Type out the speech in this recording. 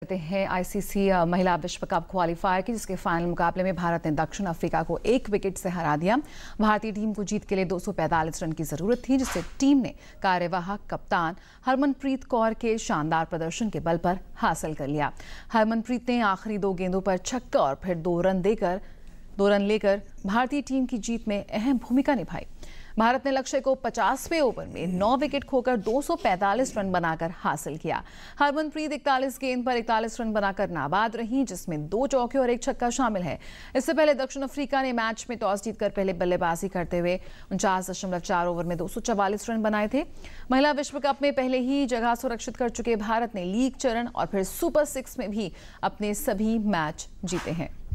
करते हैं आईसीसी महिला विश्व कप क्वालिफायर की जिसके फाइनल मुकाबले में भारत ने दक्षिण अफ्रीका को एक विकेट से हरा दिया भारतीय टीम को जीत के लिए 245 रन की जरूरत थी जिससे टीम ने कार्यवाहक कप्तान हरमनप्रीत कौर के शानदार प्रदर्शन के बल पर हासिल कर लिया हरमनप्रीत ने आखिरी दो गेंदों पर छक्का और फिर दो रन देकर दो रन लेकर भारतीय टीम की जीत में अहम भूमिका निभाई भारत ने लक्ष्य को 50वें ओवर में नौ विकेट खोकर 245 रन बनाकर हासिल किया हरमनप्रीत इकतालीस गेंद पर इकतालीस रन बनाकर नाबाद रही जिसमें दो चौके और एक छक्का शामिल है इससे पहले दक्षिण अफ्रीका ने मैच में टॉस जीतकर पहले बल्लेबाजी करते हुए उनचास ओवर में दो रन बनाए थे महिला विश्व कप में पहले ही जगह सुरक्षित कर चुके भारत ने लीग चरण और फिर सुपर सिक्स में भी अपने सभी मैच जीते हैं